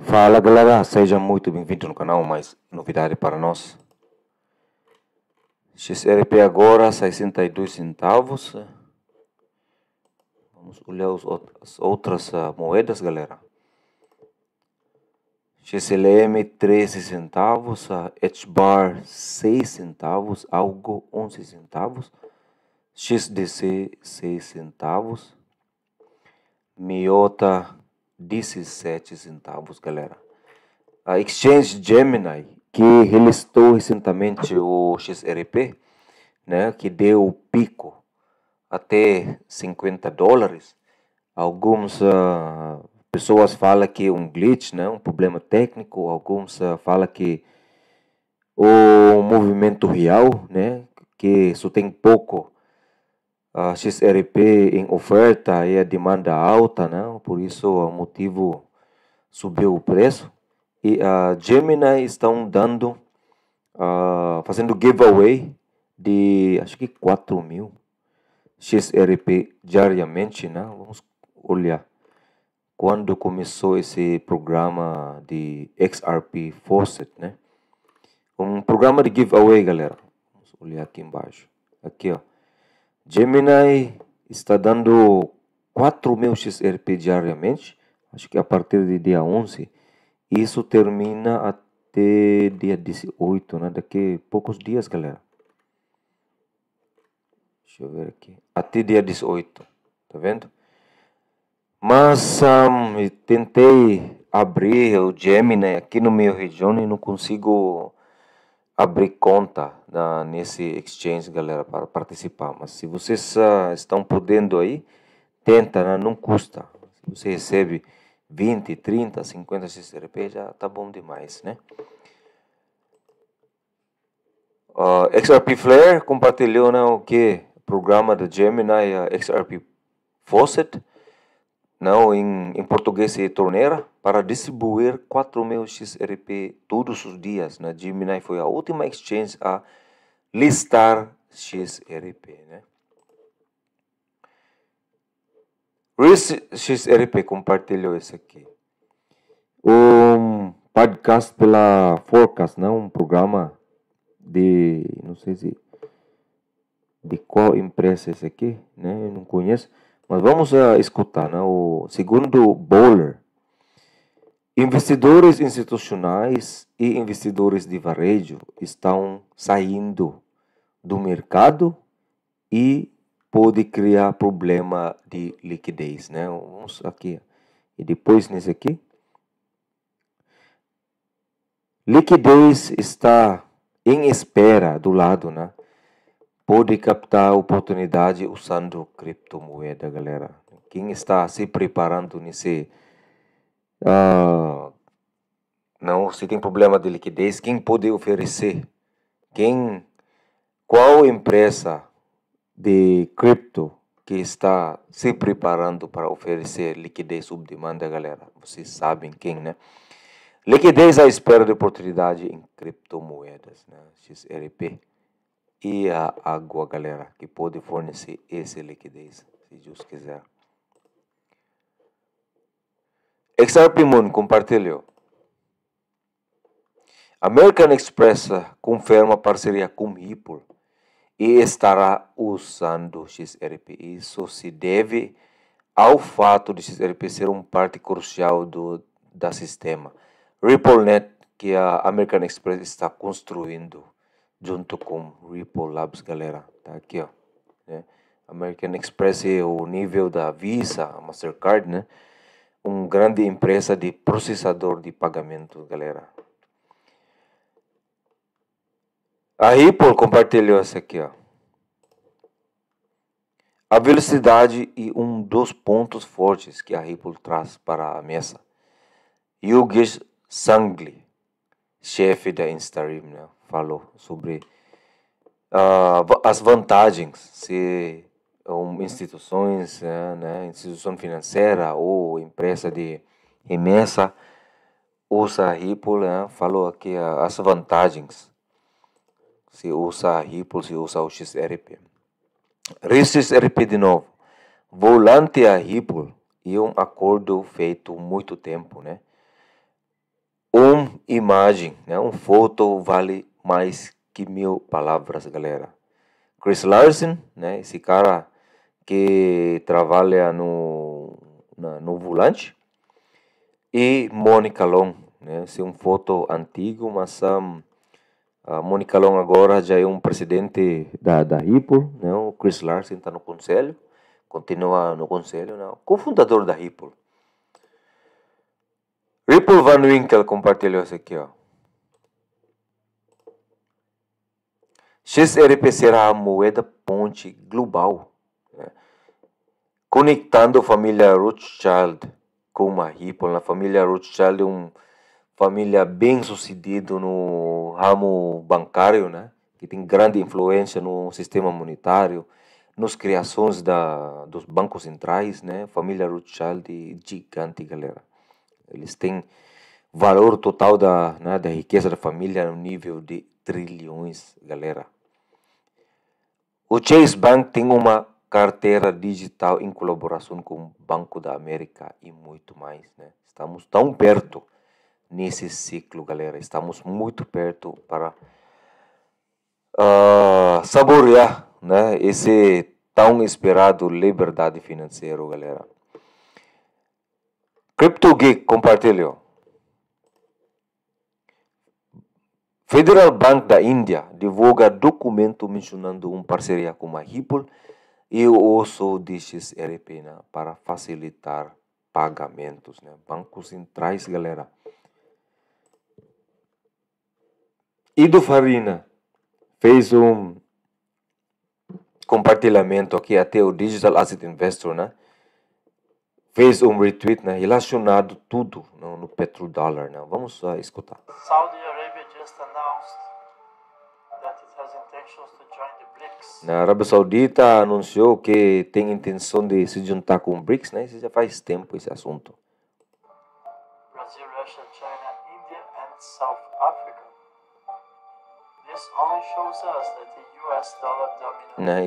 Fala galera, seja muito bem-vindo no canal, mais novidade para nós XRP agora 62 centavos Vamos olhar as outras ah, moedas galera XLM 13 centavos, HBAR ah, 6 centavos, ALGO 11 centavos, XDC 6 centavos, Miota 17 centavos, galera. A Exchange Gemini, que relistou recentemente o XRP, né, que deu o pico até 50 dólares. Algumas uh, ah, pessoas falam que é um glitch, né, um problema técnico. Alguns uh, falam que o movimento real, né, que só tem pouco a XRP em oferta e a demanda alta, né? por isso o motivo subiu o preço. E a Gemini estão dando, uh, fazendo giveaway de acho que 4 mil XRP diariamente, né? Vamos olhar quando começou esse programa de XRP Faucet, né? Um programa de giveaway, galera. Vamos olhar aqui embaixo. Aqui, ó. Gemini está dando 4 mil XRP diariamente, acho que a partir de dia 11. Isso termina até dia 18, né? daqui a poucos dias, galera. Deixa eu ver aqui. Até dia 18, tá vendo? Mas um, tentei abrir o Gemini aqui no meu região e não consigo abrir conta na, nesse exchange, galera, para participar. Mas se vocês uh, estão podendo aí, tenta, né? não custa. Se você recebe 20, 30, 50 XRP, já tá bom demais, né? Uh, ah, XRP Flare compartilhou né, o que? programa do Gemini uh, XRP Faucet não em, em português e é torneira, para distribuir 4.000 XRP todos os dias. Né? Gemini foi a última exchange a listar XRP. Né? XRP compartilhou esse aqui. Um podcast pela Forecast, não? Um programa de, não sei se, de qual empresa é esse aqui, né? Eu não conheço mas vamos uh, escutar, né? o segundo Bowler. Investidores institucionais e investidores de varejo estão saindo do mercado e pode criar problema de liquidez, né? Vamos aqui e depois nesse aqui. Liquidez está em espera do lado, né? pode captar a oportunidade usando criptomoeda, galera. Quem está se preparando nesse. Uh, não, se tem problema de liquidez, quem pode oferecer? Quem. Qual empresa de cripto que está se preparando para oferecer liquidez sob demanda, galera? Vocês sabem quem, né? Liquidez à espera de oportunidade em criptomoedas, né? XRP. E a água, galera, que pode fornecer essa liquidez, se Deus quiser. XRP Moon compartilhou. American Express confirma parceria com Ripple e estará usando XRP. Isso se deve ao fato de XRP ser um parte crucial do da sistema RippleNet que a American Express está construindo junto com Ripple Labs, galera. Tá aqui, ó. Né? American Express é o nível da Visa, Mastercard, né? Um grande empresa de processador de pagamento, galera. A Ripple compartilhou essa aqui, ó. A velocidade e um dos pontos fortes que a Ripple traz para a mesa. Yogesh Sangli chefe da Instagram, né, falou sobre uh, as vantagens se um, instituições, né, né, instituição financeira ou empresa de remessa usa a Ripple, né, falou aqui uh, as vantagens se usa a Ripple, se usa o XRP. XRP de novo, volante a Ripple e um acordo feito muito tempo, né? uma imagem, né? um foto vale mais que mil palavras, galera. Chris Larsen, né? esse cara que trabalha no, na, no volante, e Mônica Long, né? Essa é um foto antigo, mas um, a Mônica Long agora já é um presidente da, da Ripple, né? o Chris Larsen está no conselho, continua no conselho, né? cofundador da Ripple. Ripple Van Winkle compartilhou isso aqui, ó. XRP será a moeda ponte global, né? conectando a família Rothschild com a Ripple. A família Rothschild é uma família bem sucedida no ramo bancário, né? que tem grande influência no sistema monetário, nas criações da, dos bancos centrais. Né? Família Rothschild é gigante, galera. Eles têm valor total da, né, da riqueza da família no nível de trilhões, galera. O Chase Bank tem uma carteira digital em colaboração com o Banco da América e muito mais, né? Estamos tão perto nesse ciclo, galera. Estamos muito perto para uh, saborear, né? Esse tão esperado liberdade financeira, galera. CryptoGeek compartilhou. Federal Bank da Índia divulga documento mencionando uma parceria com a Ripple e o uso de XRP né, para facilitar pagamentos. Né? Bancos centrais, galera. Ido Farina fez um compartilhamento aqui até o Digital Asset Investor, né? fez um retweet né, relacionado tudo no, no petrodollar. Né? Vamos ah, escutar. Saudi Arabia just announced that it has intentions to join the BRICS. A Arábia Saudita anunciou que tem intenção de se juntar com o BRICS, né? Isso já faz tempo esse assunto.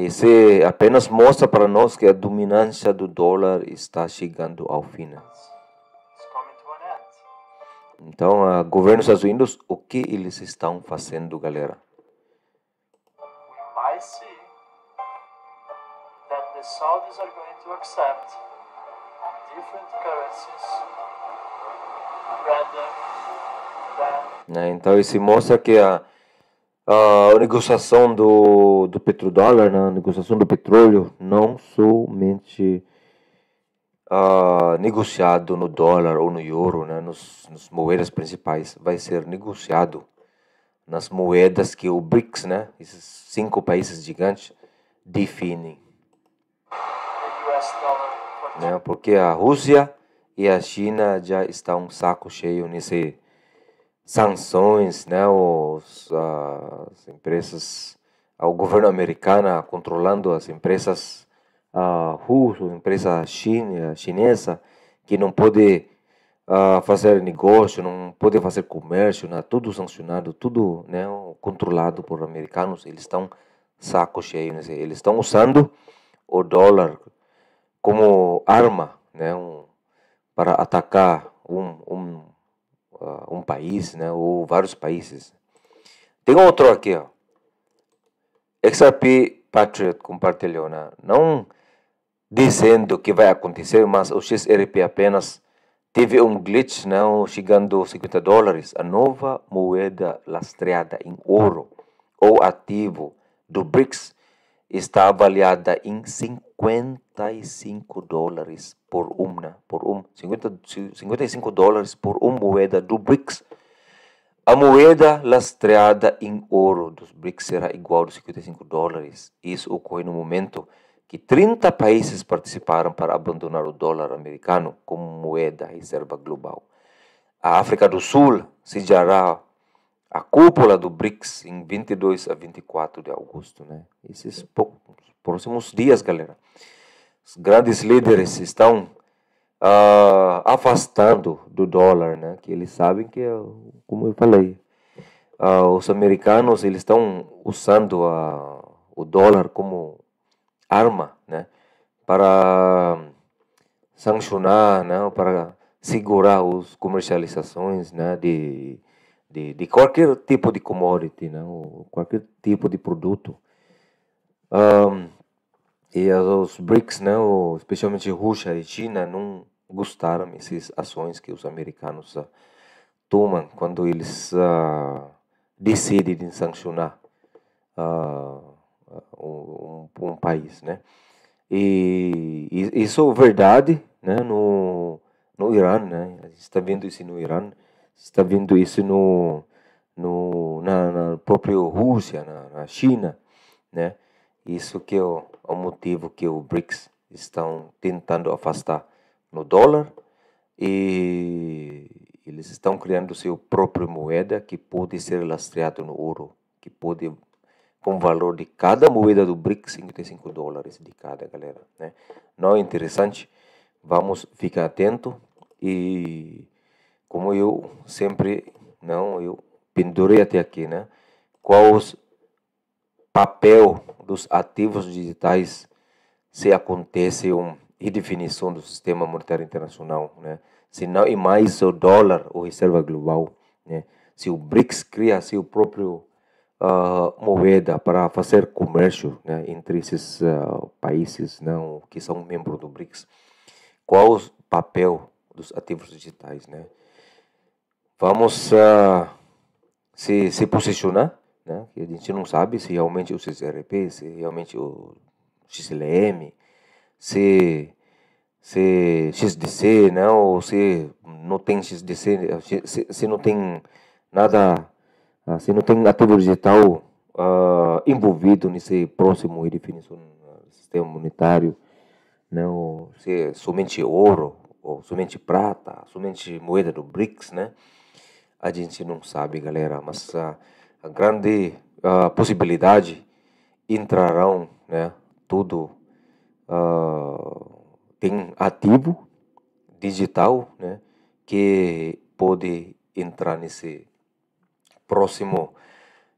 Isso apenas mostra para nós que a dominância do dólar está chegando ao fim. Então, o governo dos Estados Unidos, o que eles estão fazendo, galera? Então, isso mostra que a a negociação do, do petrodólar, na né? negociação do petróleo, não somente uh, negociado no dólar ou no euro, né, nos, nas moedas principais, vai ser negociado nas moedas que o BRICS, né, esses cinco países gigantes, definem. Né, porque a Rússia e a China já estão um saco cheio nesse sanções, né, os, as empresas, o governo americano controlando as empresas uh, ah, russas, empresa china, chinesa, que não pode uh, fazer negócio, não pode fazer comércio, né, tudo sancionado, tudo né, controlado por americanos, eles estão saco cheio, né, eles estão usando o dólar como arma né, um, para atacar um, um uh, um país, né, ou vários países. Tem outro aqui, ó. XRP Patriot compartilhou, né? não dizendo que vai acontecer, mas o XRP apenas teve um glitch, não, né, chegando 50 dólares, a nova moeda lastreada em ouro ou ativo do BRICS está avaliada em 55 dólares por uma, por um, 50, 55 dólares por uma moeda do BRICS. A moeda lastreada em ouro dos BRICS será igual a 55 dólares. Isso ocorre no momento que 30 países participaram para abandonar o dólar americano como moeda reserva global. A África do Sul se dirá a cúpula do BRICS em 22 a 24 de agosto, né? Esses poucos, próximos dias, galera. Os grandes líderes estão uh, afastando do dólar, né? Que eles sabem que, é como eu falei, uh, os americanos eles estão usando a, o dólar como arma, né? Para sancionar, né? Para segurar as comercializações, né? De de, de qualquer tipo de commodity, né? ou qualquer tipo de produto. Um, e os BRICS, né? ou especialmente Rússia e China, não gostaram dessas ações que os americanos uh, tomam quando eles uh, decidem sancionar uh, um, um, país, né? E, e isso é verdade, né? No no Irã, né? A gente está vendo isso no Irã está vendo isso no, no, na, na própria Rússia, na, na, China, né? Isso que é o, é o motivo que o BRICS estão tentando afastar no dólar e eles estão criando seu próprio moeda que pode ser lastreado no ouro, que pode com valor de cada moeda do BRICS 55 dólares de cada galera, né? Não é interessante? Vamos ficar atento e como eu sempre, não, eu pendurei até aqui, né? Qual o papel dos ativos digitais se acontece uma redefinição do sistema monetário internacional, né? Se não e mais o dólar ou reserva global, né? Se o BRICS cria seu próprio Uh, moeda para fazer comércio né, entre esses uh, países não que são membros do BRICS. Qual o papel dos ativos digitais? Né? vamos uh, se, se posicionar, né? Que a gente não sabe se realmente o CCRP, se realmente o XLM, se se XDC, né? Ou se não tem XDC, se, se não tem nada, ah, se não tem ativo digital uh, envolvido nesse próximo definição do sistema monetário, né ou se é somente ouro ou somente prata, somente moeda do BRICS, né? a gente não sabe, galera, mas a, a grande a possibilidade entrarão, né, tudo uh, ah, tem ativo digital, né, que pode entrar nesse próximo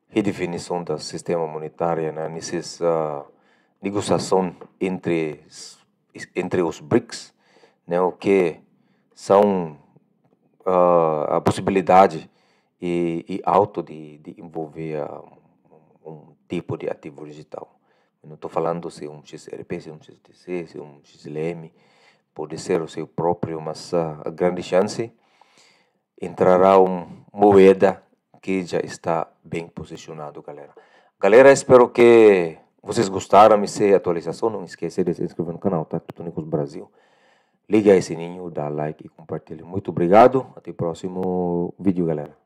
redefinição do sistema monetário, né, nessas uh, ah, negociação entre entre os BRICS, né, o que são uh, a possibilidade e, e alto de, de envolver um, um, tipo de ativo digital. Eu não estou falando se é um XRP, se é um XTC, se é um XLM, pode ser o seu próprio, mas a grande chance entrará uma moeda que já está bem posicionado, galera. Galera, espero que vocês gostaram. Me sei atualização. Não esqueça de se inscrever no canal, tá? Criptonicos Brasil ligue aí sininho, dá like e compartilhe. Muito obrigado. Até o próximo vídeo, galera.